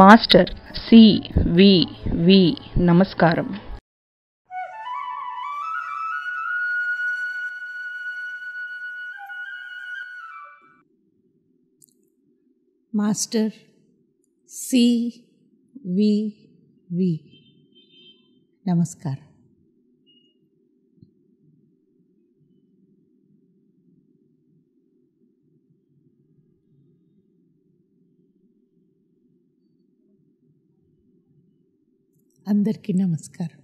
master C వి వి నమస్కారం master C వి వి నమస్కారం అందరికీ నమస్కారం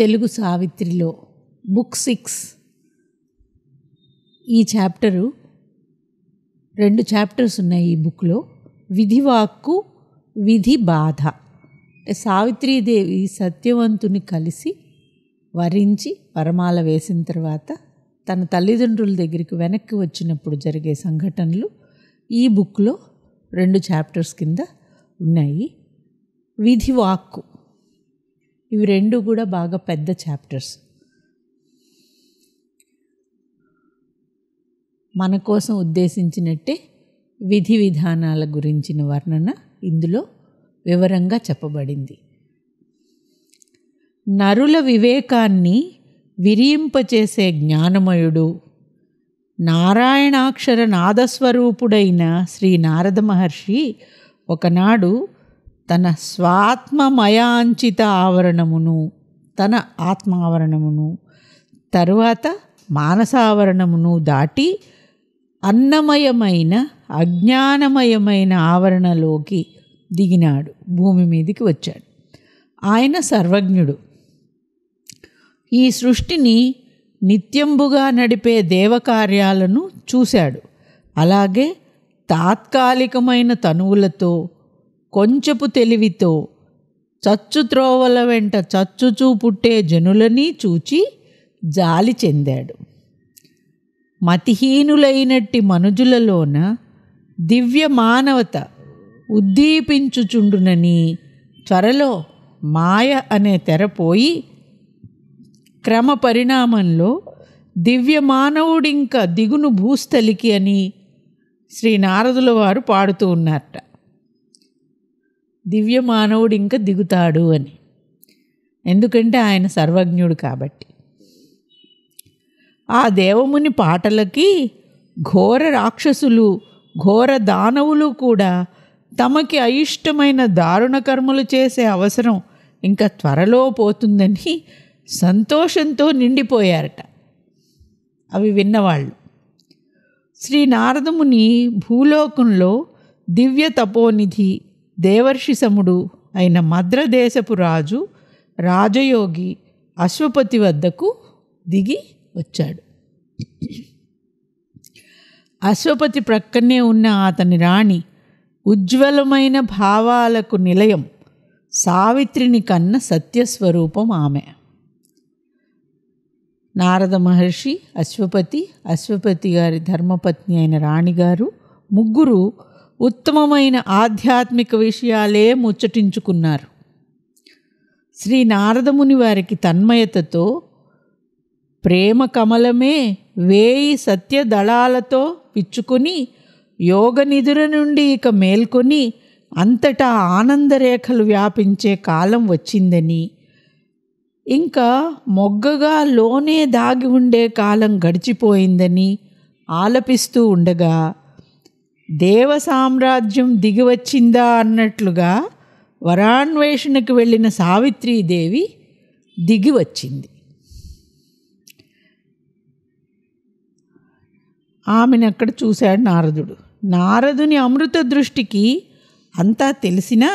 తెలుగు సావిత్రిలో బుక్ సిక్స్ ఈ చాప్టరు రెండు చాప్టర్స్ ఉన్నాయి ఈ బుక్లో విధివాక్కు విధి బాధ సావిత్రీదేవి సత్యవంతుని కలిసి వరించి వరమాల వేసిన తర్వాత తన తల్లిదండ్రుల దగ్గరికి వెనక్కి వచ్చినప్పుడు జరిగే సంఘటనలు ఈ బుక్లో రెండు చాప్టర్స్ కింద ఉన్నాయి విధి వాక్కు ఇవి రెండు కూడా బాగా పెద్ద చాప్టర్స్ మన కోసం ఉద్దేశించినట్టే విధి విధానాల గురించిన వర్ణన ఇందులో వివరంగా చెప్పబడింది నరుల వివేకాన్ని విరింపచేసే జ్ఞానమయుడు నారాయణాక్షర నాదస్వరూపుడైన శ్రీ నారద మహర్షి ఒకనాడు తన స్వాత్మమయాంచిత ఆవరణమును తన ఆత్మావరణమును తరువాత మానసావరణమును దాటి అన్నమయమైన అజ్ఞానమయమైన ఆవరణలోకి దిగినాడు భూమి మీదికి వచ్చాడు ఆయన సర్వజ్ఞుడు ఈ సృష్టిని నిత్యంబుగా నడిపే దేవకార్యాలను చూశాడు అలాగే తాత్కాలికమైన తనువులతో కొంచెపు తెలివితో చచ్చు త్రోవల వెంట చచ్చుచూ పుట్టే జనులని చూచి జాలి చెందాడు మతిహీనులైనట్టి మనుజులలోన దివ్య మానవత ఉద్దీపించుచుండునని త్వరలో మాయ అనే తెరపోయి పోయి క్రమ పరిణామంలో దివ్య మానవుడింక దిగును భూస్థలికి అని శ్రీ నారదుల వారు పాడుతూ ఉన్నారట దివ్య మానవుడు ఇంకా దిగుతాడు అని ఎందుకంటే ఆయన సర్వజ్ఞుడు కాబట్టి ఆ దేవముని పాటలకి ఘోర రాక్షసులు ఘోర దానవులు కూడా తమకి అయిష్టమైన దారుణ కర్మలు చేసే అవసరం ఇంకా త్వరలో పోతుందని సంతోషంతో నిండిపోయారట అవి విన్నవాళ్ళు శ్రీ నారదముని భూలోకంలో దివ్య తపోనిధి దేవర్షిసముడు అయిన మద్రదేశపు రాజు రాజయోగి అశ్వపతి వద్దకు దిగి వచ్చాడు అశ్వపతి ప్రక్కనే ఉన్న అతని రాణి ఉజ్వలమైన భావాలకు నిలయం సావిత్రిని కన్న సత్యస్వరూపం ఆమె నారద మహర్షి అశ్వపతి అశ్వపతి గారి ధర్మపత్ని అయిన రాణిగారు ముగ్గురు ఉత్తమమైన ఆధ్యాత్మిక విషయాలే ముచ్చటించుకున్నారు శ్రీ నారదముని వారికి తన్మయతతో ప్రేమ కమలమే వేయి సత్యదళాలతో పిచ్చుకొని యోగ నిధుల నుండి ఇక మేల్కొని అంతటా ఆనందరేఖలు వ్యాపించే కాలం వచ్చిందని ఇంకా మొగ్గగా లోనే దాగి ఉండే కాలం గడిచిపోయిందని ఆలపిస్తూ ఉండగా దేవ సామ్రాజ్యం దిగివచ్చిందా అన్నట్లుగా వరాన్వేషణకు వెళ్ళిన సావిత్రీదేవి దిగివచ్చింది ఆమెను అక్కడ చూశాడు నారదుడు నారదుని అమృత దృష్టికి అంతా తెలిసినా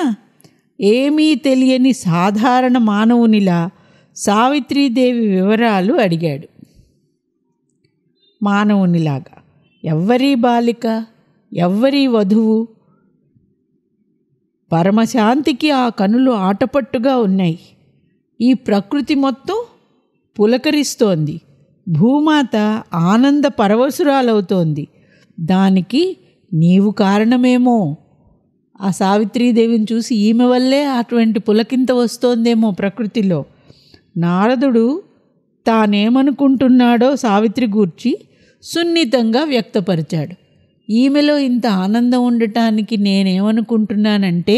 ఏమీ తెలియని సాధారణ మానవునిలా సావిత్రీదేవి వివరాలు అడిగాడు మానవునిలాగా ఎవ్వరి బాలిక ఎవ్వరి వధువు పరమశాంతికి ఆ కనులు ఆటపట్టుగా ఉన్నాయి ఈ ప్రకృతి మొత్తం పులకరిస్తోంది భూమాత ఆనంద పరవశురాలవుతోంది దానికి నీవు కారణమేమో ఆ సావిత్రీదేవిని చూసి ఈమె వల్లే అటువంటి పులకింత వస్తోందేమో ప్రకృతిలో నారదుడు తానేమనుకుంటున్నాడో సావిత్రి గూర్చి సున్నితంగా వ్యక్తపరిచాడు ఈమెలో ఇంత ఆనందం ఉండటానికి నేనేమనుకుంటున్నానంటే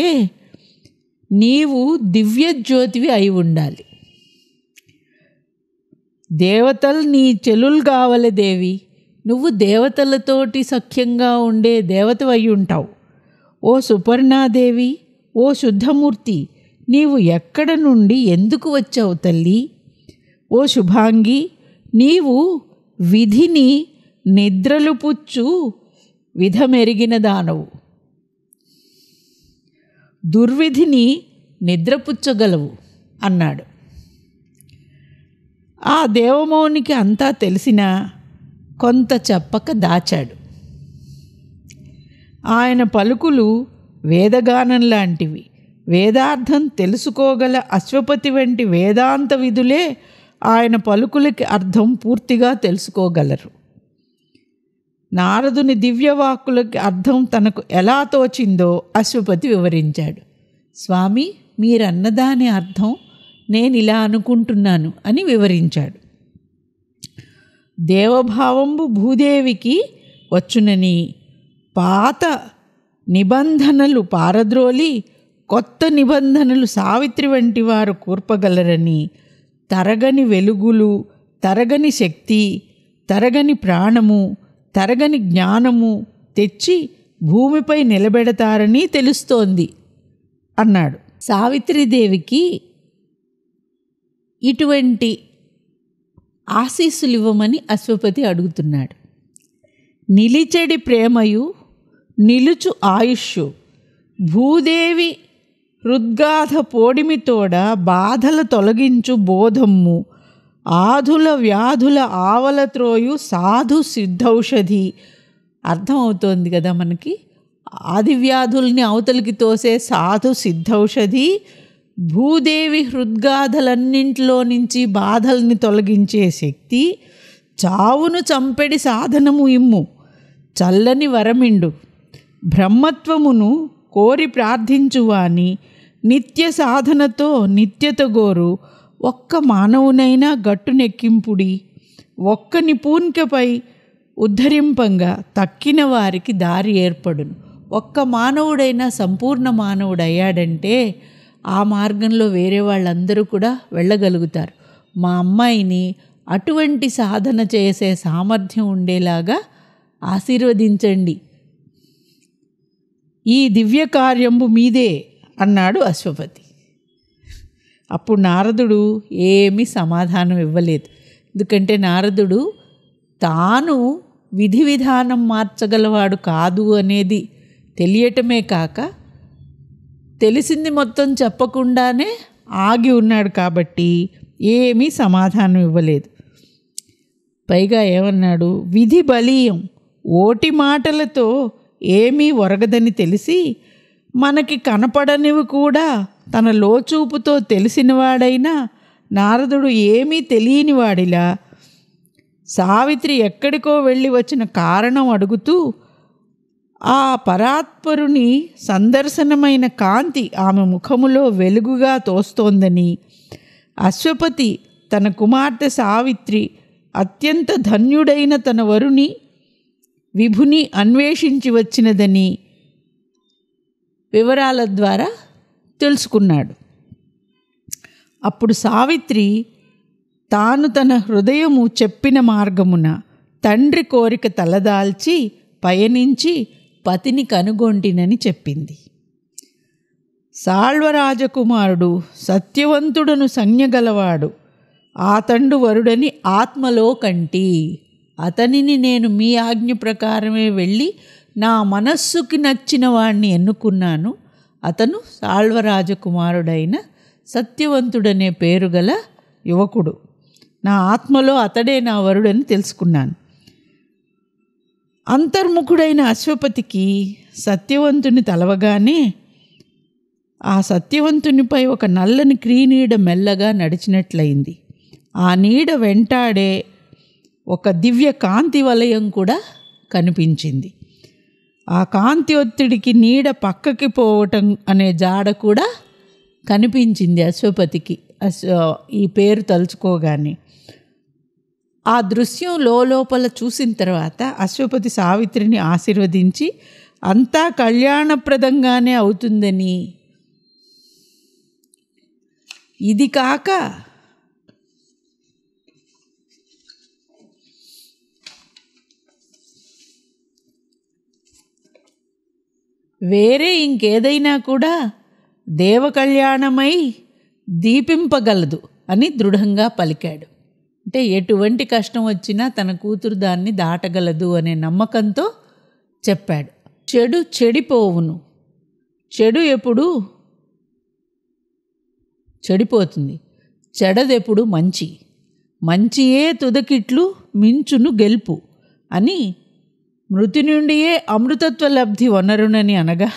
నీవు దివ్య జ్యోతివి అయి ఉండాలి దేవతలు నీ చెలులు కావాలి దేవి నువ్వు దేవతలతోటి సఖ్యంగా ఉండే దేవత అయి ఉంటావు ఓ సుపర్ణాదేవి ఓ శుద్ధమూర్తి నీవు ఎక్కడ నుండి ఎందుకు వచ్చావు తల్లి ఓ శుభాంగి నీవు విధిని నిద్రలు పుచ్చు విధమెరిగిన దానవు దుర్విధిని నిద్రపుచ్చగలవు అన్నాడు ఆ దేవమౌనికి అంతా తెలిసిన కొంత చెప్పక దాచాడు ఆయన పలుకులు వేదగానం లాంటివి వేదార్థం తెలుసుకోగల అశ్వపతి వంటి వేదాంత విధులే ఆయన పలుకులకి అర్థం పూర్తిగా తెలుసుకోగలరు నారదుని దివ్యవాక్కులకి అర్థం తనకు ఎలా తోచిందో అశ్వపతి వివరించాడు స్వామి మీరన్నదాని అర్థం నేను ఇలా అనుకుంటున్నాను అని వివరించాడు దేవభావంబు భూదేవికి వచ్చునని పాత నిబంధనలు పారద్రోలి కొత్త నిబంధనలు సావిత్రి వంటి వారు కూర్పగలరని తరగని వెలుగులు తరగని శక్తి తరగని ప్రాణము తరగని జ్ఞానము తెచ్చి భూమిపై నిలబెడతారని తెలుస్తోంది అన్నాడు సావిత్రిదేవికి ఇటువంటి ఆశీస్సులు ఇవ్వమని అశ్వపతి అడుగుతున్నాడు నిలిచెడి ప్రేమయు నిలుచు ఆయుష్యు భూదేవి రుద్గాధ పోడిమితోడ బాధలు తొలగించు బోధమ్ము ఆధుల వ్యాధుల ఆవల త్రోయు సాధు సిద్ధౌషధి అర్థమవుతోంది కదా మనకి ఆది వ్యాధుల్ని అవతలికి తోసే సాధు సిద్ధౌషధి భూదేవి హృద్గాధలన్నింటిలో నుంచి బాధల్ని తొలగించే శక్తి చావును చంపెడి సాధనము ఇమ్ము చల్లని వరమిండు బ్రహ్మత్వమును కోరి ప్రార్థించువాని నిత్య సాధనతో నిత్యత గోరు ఒక్క మానవునైనా గట్టు నెక్కింపుడి ఒక్క నిపుణికపై ఉద్ధరింపంగా తక్కిన వారికి దారి ఏర్పడును ఒక్క మానవుడైనా సంపూర్ణ మానవుడయ్యాడంటే ఆ మార్గంలో వేరే వాళ్ళందరూ కూడా వెళ్ళగలుగుతారు మా అమ్మాయిని అటువంటి సాధన చేసే సామర్థ్యం ఉండేలాగా ఆశీర్వదించండి ఈ దివ్య కార్యంబు మీదే అన్నాడు అశ్వపతి అప్పుడు నారదుడు ఏమీ సమాధానం ఇవ్వలేదు ఎందుకంటే నారదుడు తాను విధి విధానం మార్చగలవాడు కాదు అనేది తెలియటమే కాక తెలిసింది మొత్తం చెప్పకుండానే ఆగి ఉన్నాడు కాబట్టి ఏమీ సమాధానం ఇవ్వలేదు పైగా ఏమన్నాడు విధి బలీయం ఓటి మాటలతో ఏమీ ఒరగదని తెలిసి మనకి కనపడనివి కూడా తన లోచూపుతో తెలిసినవాడైనా నారదుడు ఏమీ తెలియనివాడిలా సావిత్రి ఎక్కడికో వెళ్ళి వచ్చిన కారణం అడుగుతూ ఆ పరాత్పరుని సందర్శనమైన కాంతి ఆమె ముఖములో వెలుగుగా తోస్తోందని అశ్వపతి తన కుమార్తె సావిత్రి అత్యంత ధన్యుడైన తన వరుని విభుని అన్వేషించి వచ్చినదని వివరాల ద్వారా తెలుసుకున్నాడు అప్పుడు సావిత్రి తాను తన హృదయము చెప్పిన మార్గమున తండ్రి కోరిక తలదాల్చి పయనించి పతిని కనుగొంటినని చెప్పింది సాళ్వరాజకుమారుడు సత్యవంతుడను సంజ్ఞగలవాడు తండు వరుడని ఆత్మలో కంటి అతనిని నేను మీ ఆజ్ఞ ప్రకారమే వెళ్ళి నా మనస్సుకి నచ్చిన వాణ్ణి ఎన్నుకున్నాను అతను సాళ్వరాజకుమారుడైన సత్యవంతుడనే పేరు గల యువకుడు నా ఆత్మలో అతడే నా వరుడని తెలుసుకున్నాను అంతర్ముఖుడైన అశ్వపతికి సత్యవంతుని తలవగానే ఆ సత్యవంతునిపై ఒక నల్లని క్రీనీడ మెల్లగా నడిచినట్లయింది ఆ నీడ వెంటాడే ఒక దివ్య కాంతి వలయం కూడా కనిపించింది ఆ కాంతి ఒత్తిడికి నీడ పక్కకి పోవటం అనే జాడ కూడా కనిపించింది అశ్వపతికి అశ్వ ఈ పేరు తలుచుకోగానే ఆ దృశ్యం లోపల చూసిన తర్వాత అశ్వపతి సావిత్రిని ఆశీర్వదించి అంతా కళ్యాణప్రదంగానే అవుతుందని ఇది కాక వేరే ఇంకేదైనా కూడా దేవకళ్యాణమై దీపింపగలదు అని దృఢంగా పలికాడు అంటే ఎటువంటి కష్టం వచ్చినా తన కూతురు దాన్ని దాటగలదు అనే నమ్మకంతో చెప్పాడు చెడు చెడిపోవును చెడు ఎప్పుడు చెడిపోతుంది చెడదెప్పుడు మంచి మంచియే తుదకిట్లు మించును గెలుపు అని మృతి నుండియే అమృతత్వ లబ్ధి వనరునని అనగా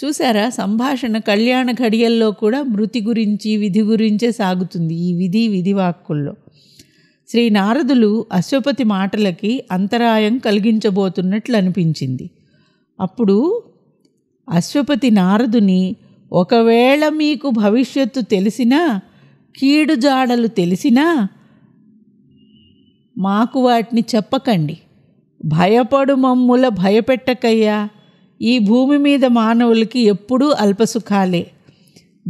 చూసారా సంభాషణ కళ్యాణ ఘడియల్లో కూడా మృతి గురించి విధి గురించే సాగుతుంది ఈ విధి విధి వాక్కుల్లో శ్రీ నారదులు అశ్వపతి మాటలకి అంతరాయం కలిగించబోతున్నట్లు అనిపించింది అప్పుడు అశ్వపతి నారదుని ఒకవేళ మీకు భవిష్యత్తు తెలిసినా కీడు జాడలు తెలిసినా మాకు వాటిని చెప్పకండి భయపడు మమ్ముల భయపెట్టకయ్యా ఈ భూమి మీద మానవులకి ఎప్పుడూ అల్పసుఖాలే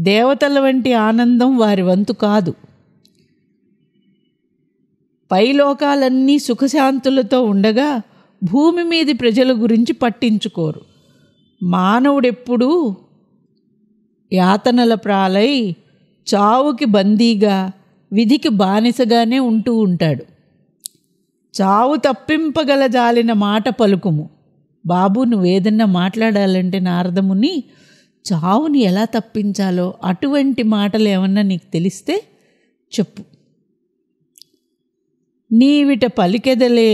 దేవతల వంటి ఆనందం వారి వంతు కాదు పైలోకాలన్నీ సుఖశాంతులతో ఉండగా భూమి మీది ప్రజల గురించి పట్టించుకోరు మానవుడెప్పుడూ యాతనల ప్రాలై చావుకి బందీగా విధికి బానిసగానే ఉంటూ ఉంటాడు చావు తప్పింపగల జాలిన మాట పలుకుము బాబు నువ్వేదన్నా మాట్లాడాలంటే నారదముని చావుని ఎలా తప్పించాలో అటువంటి మాటలు ఏమన్నా నీకు తెలిస్తే చెప్పు నీవిట పలికెదలే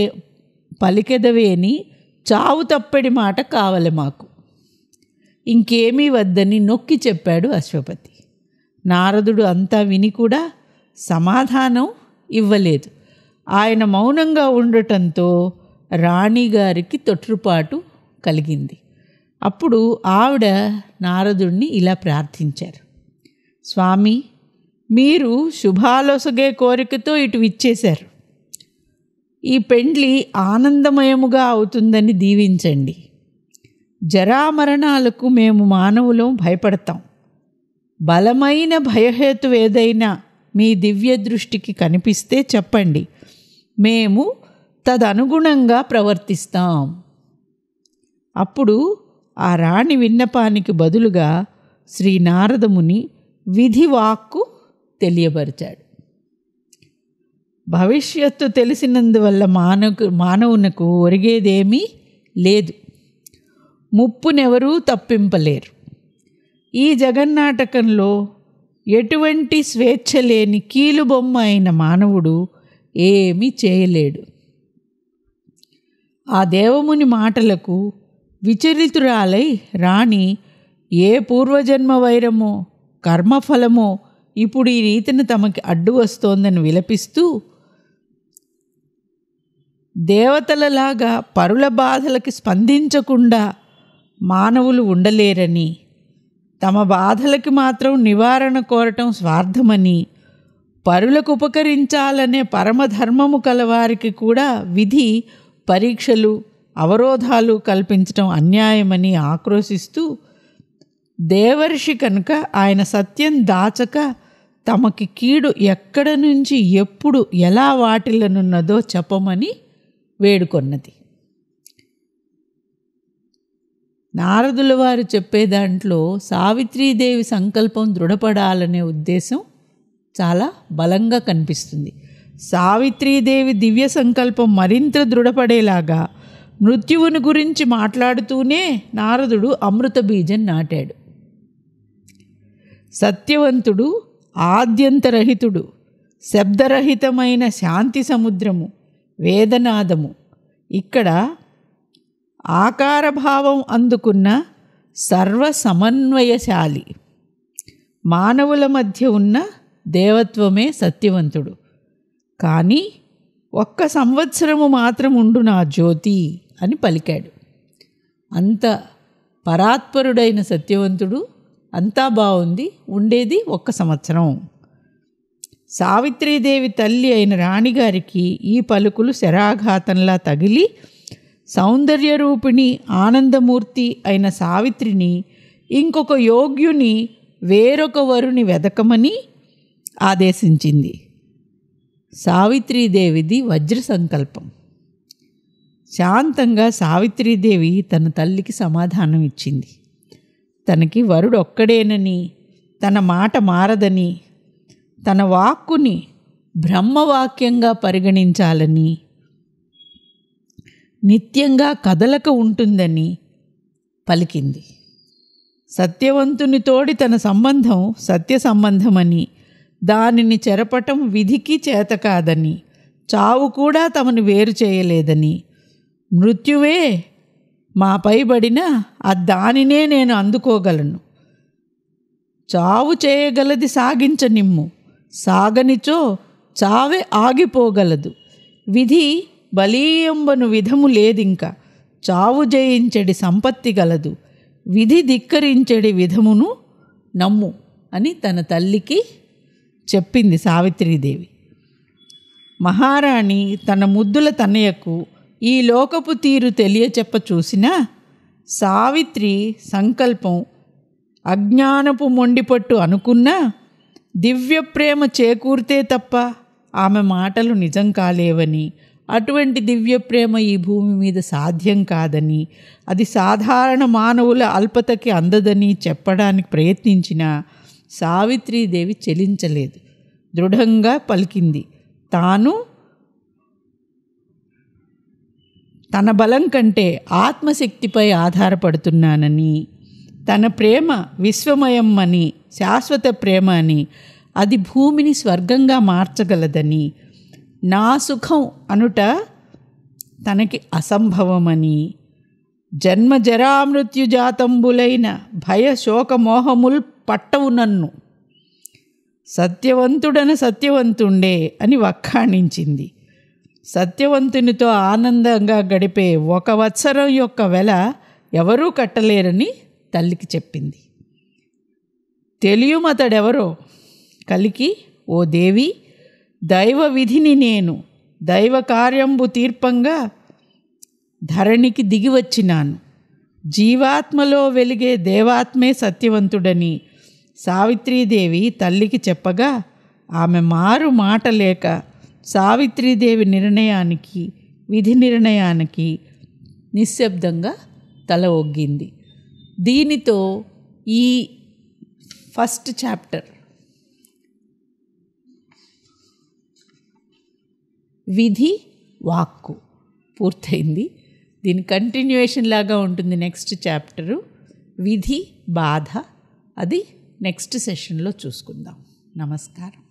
పలికెదవేని చావు తప్పడి మాట కావాలి మాకు ఇంకేమీ వద్దని నొక్కి చెప్పాడు అశ్వపతి నారదుడు అంతా విని కూడా సమాధానం ఇవ్వలేదు ఆయన మౌనంగా ఉండటంతో రాణిగారికి తొట్రుపాటు కలిగింది అప్పుడు ఆవిడ నారదుణ్ణి ఇలా ప్రార్థించారు స్వామి మీరు శుభాలోసగే కోరికతో ఇటు ఇచ్చేశారు ఈ పెండ్లి ఆనందమయముగా అవుతుందని దీవించండి జరామరణాలకు మేము మానవులం భయపడతాం బలమైన భయహేతు ఏదైనా మీ దివ్య దృష్టికి కనిపిస్తే చెప్పండి మేము తదనుగుణంగా ప్రవర్తిస్తాం అప్పుడు ఆ రాణి విన్నపానికి బదులుగా శ్రీ నారదముని విధివాక్కు తెలియపరిచాడు భవిష్యత్తు తెలిసినందువల్ల మానవు మానవునకు ఒరిగేదేమీ లేదు ముప్పునెవరూ తప్పింపలేరు ఈ జగన్నాటకంలో ఎటువంటి స్వేచ్ఛ లేని కీలుబొమ్మ అయిన మానవుడు ఏమీ చేయలేడు ఆ దేవముని మాటలకు విచరితురాలై రాణి ఏ పూర్వజన్మ వైరమో కర్మఫలమో ఇప్పుడు ఈ రీతిని తమకి అడ్డు వస్తోందని విలపిస్తూ దేవతలలాగా పరుల బాధలకి స్పందించకుండా మానవులు ఉండలేరని తమ బాధలకి మాత్రం నివారణ కోరటం స్వార్థమని పరులకు ఉపకరించాలనే పరమధర్మము కలవారికి కూడా విధి పరీక్షలు అవరోధాలు కల్పించటం అన్యాయమని ఆక్రోశిస్తూ దేవర్షి కనుక ఆయన సత్యం దాచక తమకి కీడు ఎక్కడ నుంచి ఎప్పుడు ఎలా వాటిలనున్నదో చెప్పమని వేడుకొన్నది నారదుల వారు చెప్పే దాంట్లో సావిత్రీదేవి సంకల్పం దృఢపడాలనే ఉద్దేశం చాలా బలంగా కనిపిస్తుంది సావిత్రీదేవి దివ్య సంకల్పం మరింత దృఢపడేలాగా మృత్యువుని గురించి మాట్లాడుతూనే నారదుడు అమృత బీజం నాటాడు సత్యవంతుడు ఆద్యంతరహితుడు శబ్దరహితమైన శాంతి సముద్రము వేదనాదము ఇక్కడ ఆకారభావం అందుకున్న సర్వ సమన్వయశాలి మానవుల మధ్య ఉన్న దేవత్వమే సత్యవంతుడు కానీ ఒక్క సంవత్సరము మాత్రం ఉండు నా జ్యోతి అని పలికాడు అంత పరాత్పరుడైన సత్యవంతుడు అంతా బాగుంది ఉండేది ఒక్క సంవత్సరం సావిత్రీదేవి తల్లి అయిన రాణిగారికి ఈ పలుకులు శరాఘాతంలా తగిలి సౌందర్య రూపిణి ఆనందమూర్తి అయిన సావిత్రిని ఇంకొక యోగ్యుని వేరొక వరుని వెదకమని ఆదేశించింది సావిత్రీదేవిది వజ్ర సంకల్పం శాంతంగా సావిత్రీదేవి తన తల్లికి సమాధానం ఇచ్చింది తనకి వరుడు ఒక్కడేనని తన మాట మారదని తన వాక్కుని బ్రహ్మవాక్యంగా పరిగణించాలని నిత్యంగా కదలక ఉంటుందని పలికింది సత్యవంతుని తోడి తన సంబంధం సత్య సంబంధమని దానిని చెరపటం విధికి చేత కాదని చావు కూడా తమను వేరు చేయలేదని మృత్యువే మాపై పడిన ఆ దానినే నేను అందుకోగలను చావు చేయగలది సాగించనిమ్ము సాగనిచో చావే ఆగిపోగలదు విధి బలీయంబను విధము లేదింక చావు జయించడి సంపత్తి గలదు విధి ధిక్కరించడి విధమును నమ్ము అని తన తల్లికి చెప్పింది సావిత్రీదేవి మహారాణి తన ముద్దుల తనయకు ఈ లోకపు తీరు తెలియచెప్ప చూసినా సావిత్రి సంకల్పం అజ్ఞానపు మొండిపట్టు అనుకున్నా దివ్య ప్రేమ చేకూరితే తప్ప ఆమె మాటలు నిజం కాలేవని అటువంటి దివ్య ప్రేమ ఈ భూమి మీద సాధ్యం కాదని అది సాధారణ మానవుల అల్పతకి అందదని చెప్పడానికి ప్రయత్నించినా సావిత్రీదేవి చెలించలేదు దృఢంగా పలికింది తాను తన బలం కంటే ఆత్మశక్తిపై ఆధారపడుతున్నానని తన ప్రేమ విశ్వమయం అని శాశ్వత ప్రేమ అని అది భూమిని స్వర్గంగా మార్చగలదని నా సుఖం అనుట తనకి అసంభవమని జన్మ జరామృత్యుజాతంబులైన భయ శోకమోహముల్ పట్టవు నన్ను సత్యవంతుడన సత్యవంతుండే అని వక్కాణించింది సత్యవంతునితో ఆనందంగా గడిపే ఒక వత్సరం యొక్క వెల ఎవరూ కట్టలేరని తల్లికి చెప్పింది తెలియమతడెవరో కలికి ఓ దేవి దైవ విధిని నేను దైవ కార్యంబు తీర్పంగా ధరణికి దిగివచ్చినాను జీవాత్మలో వెలిగే దేవాత్మే సత్యవంతుడని సావిత్రీదేవి తల్లికి చెప్పగా ఆమె మారు మాట లేక సావిత్రీదేవి నిర్ణయానికి విధి నిర్ణయానికి నిశ్శబ్దంగా తల ఒగ్గింది దీనితో ఈ ఫస్ట్ చాప్టర్ విధి వాక్కు పూర్తయింది దీని కంటిన్యూషన్ లాగా ఉంటుంది నెక్స్ట్ చాప్టరు విధి బాధ అది నెక్స్ట్ సెషన్లో చూసుకుందాం నమస్కారం